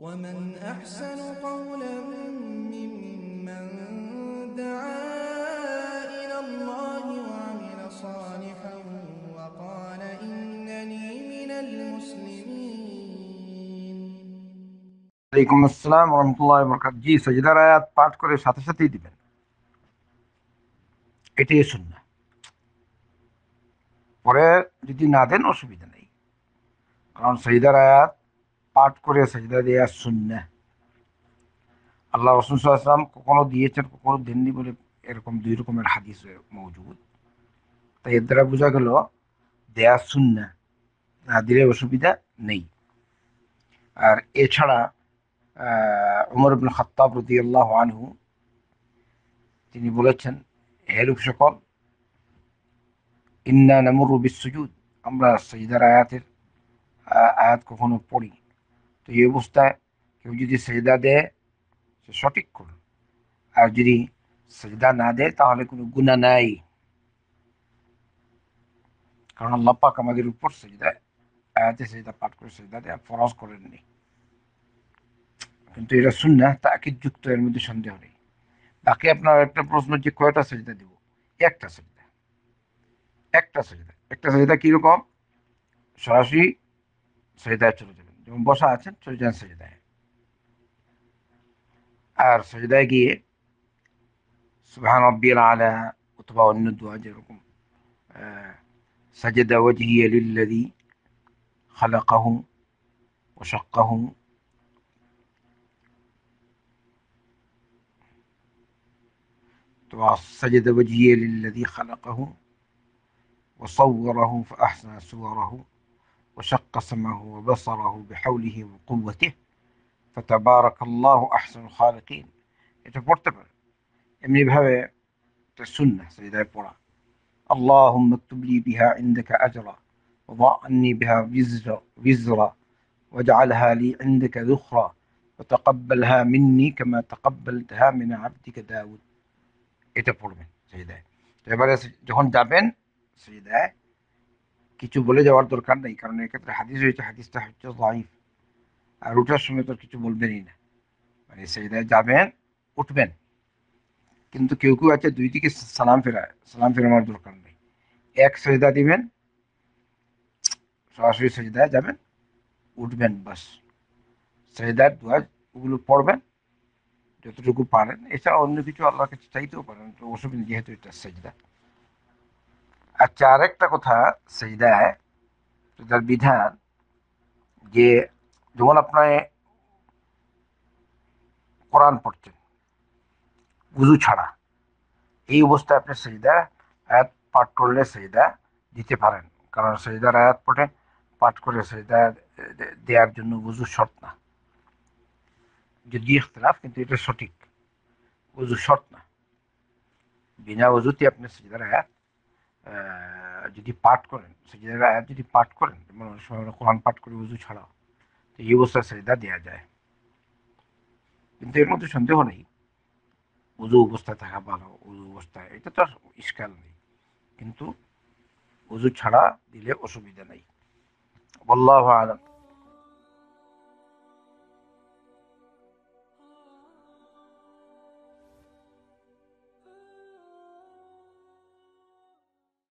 ومن أحسن قولا ممن دعا إلى الله وعمل صالحا وقال إنني من المسلمين عليكم السلام ورحمة الله وبركاته جي سجد رايات পাঠ كوري ساتة সাথেই দিবেন এটাই সুন্নাহ পরে যদি না দেন অসুবিধা নেই কারণ সহিদার আয়াত পাঠ করে সাজদা দেয়া শূন্য আল্লাহ রসুল সাল্লাম কখনো দিয়েছেন কখনো দেননি বলে এরকম দুই রকমের হাদিস মজুদ তাই এর দ্বারা বোঝা গেল দেয়া শূন্য না দিলে অসুবিধা নেই আর এছাড়া উমর ইবুল খত্তাব রতি আল্লাহ আনহু তিনি বলেছেন হেরুফ সকল ইন্না নামুর বিসুজুদ আমরা সজিদার আয়াতের আয়াত কখনো পড়ি তো এই অবস্থায় কেউ যদি সেজদা দেয় সে সঠিক করুন আর যদি সেজদা না দেয় তাহলে কোনো গুণা নাই কারণ আল্লাহ আমাদের উপর সেজদা আয়াতে সেজদা পাঠ করে সেজদা দেয় ফরজ করেননি কিন্তু এটা শুন না তাকে যুক্ত এর মধ্যে সন্দেহ নেই বাকি আপনার একটা প্রশ্ন যে কয়টা সেজদা দেবো একটা সেজদা একটা সেজদা একটা সেজদা কীরকম সরাসরি সেজদায় চলে যাবে يوم بوساتن تجن أر سجدة سبحان ربي العلى وطبع الندو أجركم سجد وجهي للذي خلقه وشقه طبع سجد وجهي للذي خلقه وصوره فأحسن صوره وشق سمعه وبصره بحوله وقوته فتبارك الله احسن الخالقين এটা পড়তে পারে এমনিভাবে এটা سيدا সেটাই اللهم اكتب لي بها عندك أجرا وضع عني بها وزرا, وزرا واجعلها لي عندك ذخرا وتقبلها مني كما تقبلتها من عبدك داود এটা পড়বেন سيدا تبارك যখন دابن سيدا কিছু বলে যাওয়ার দরকার নেই কারণ এক্ষেত্রে হাদিস রয়েছে হাদিসটা হচ্ছে লাইফ আর উঠার সময় তো কিছু বলবেনই না মানে সেটায় যাবেন উঠবেন কিন্তু কেউ কেউ আছে দুই দিকে সালাম ফেরায় সালাম ফেরানোর দরকার নেই এক সেজদা দিবেন সরাসরি সেজদায় যাবেন উঠবেন বাস সেজদার দোয়া ওগুলো পড়বেন যতটুকু পারেন এছাড়া অন্য কিছু আল্লাহর কাছে চাইতেও পারেন তো অসুবিধা যেহেতু এটা সেজদা আচ্ছা আরেকটা কথা সৈদা যখন বিধান যে মুসলমানরা কোরআন পড়তে গuzu ছড়া এই অবস্থা আপনি সৈদা এট পাটরল সৈদা দিতে পারেন কারণ সৈদা আয়াত পড়ে পাঠ করে সৈদা দেওয়ার জন্য ওযু শর্ত না যদি اختلاف কিন্তু এটা সঠিক ওযু শর্ত না বিনা ওযুতে আপনি সৈদারা যদি পাঠ করেন সেজদার আয়াত যদি পাঠ করেন মানে অনেক সময় কোরআন পাঠ করে উজু ছাড়াও তো এই অবস্থায় সেজদা দেওয়া যায় কিন্তু এর মধ্যে সন্দেহ নেই উজু অবস্থায় থাকা ভালো উজু অবস্থায় এটা তো ইস্কাল নেই কিন্তু উজু ছাড়া দিলে অসুবিধা নেই বল্লাহ আলম